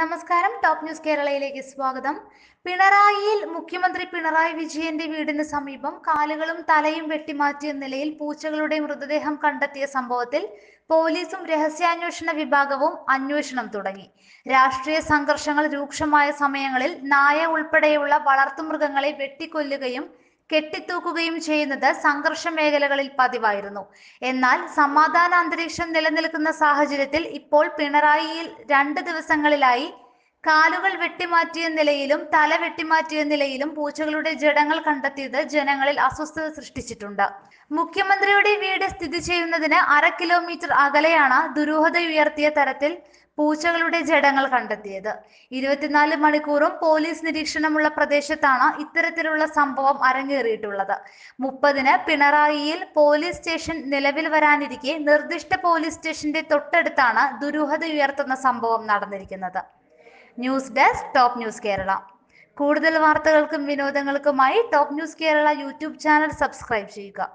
നമസ്കാരം top news കേരളയിലേക്ക് സ്വാഗതം പിണറായിയിൽ മുഖ്യമന്ത്രി പിണറായി വിജയന്റെ വീടിന് സമീപം കാലുകളും തലയും വെട്ടിമാറ്റിയ നിലയിൽ പൂച്ചകളുടെ മൃതദേഹം കണ്ടെത്തിയ സംഭവത്തിൽ പോലീസും രഹസ്യാന്വേഷണ വിഭാഗവും അന്വേഷണം തുടങ്ങി രാഷ്ട്രീയ സംഘർഷങ്ങൾ രൂക്ഷമായ സമയങ്ങളിൽ നായ ഉൾപ്പെടെയുള്ള വളർത്തുമൃഗങ്ങളെ വെട്ടിക്കൊല്ലുകയും കെട്ടിത്തൂക്കുകയും ചെയ്യുന്നത് സംഘർഷ മേഖലകളിൽ പതിവായിരുന്നു എന്നാൽ സമാധാന അന്തരീക്ഷം നിലനിൽക്കുന്ന സാഹചര്യത്തിൽ ഇപ്പോൾ പിണറായിയിൽ രണ്ട് ദിവസങ്ങളിലായി കാലുകൾ വെട്ടിമാറ്റിയ നിലയിലും തല വെട്ടിമാറ്റിയ നിലയിലും പൂച്ചകളുടെ ജഡങ്ങൾ കണ്ടെത്തിയത് ജനങ്ങളിൽ അസ്വസ്ഥത സൃഷ്ടിച്ചിട്ടുണ്ട് മുഖ്യമന്ത്രിയുടെ വീട് സ്ഥിതി ചെയ്യുന്നതിന് അര കിലോമീറ്റർ അകലെയാണ് ഉയർത്തിയ തരത്തിൽ പൂച്ചകളുടെ ജഡങ്ങൾ കണ്ടെത്തിയത് ഇരുപത്തിനാല് മണിക്കൂറും പോലീസ് നിരീക്ഷണമുള്ള പ്രദേശത്താണ് ഇത്തരത്തിലുള്ള സംഭവം അരങ്ങേറിയിട്ടുള്ളത് മുപ്പതിന് പിണറായിയിൽ പോലീസ് സ്റ്റേഷൻ നിലവിൽ വരാനിരിക്കെ നിർദ്ദിഷ്ട പോലീസ് സ്റ്റേഷന്റെ തൊട്ടടുത്താണ് ദുരൂഹത ഉയർത്തുന്ന സംഭവം നടന്നിരിക്കുന്നത് news desk top news Kerala കൂടുതൽ വാർത്തകൾക്കും വിനോദങ്ങൾക്കുമായി top news Kerala YouTube channel subscribe ചെയ്യുക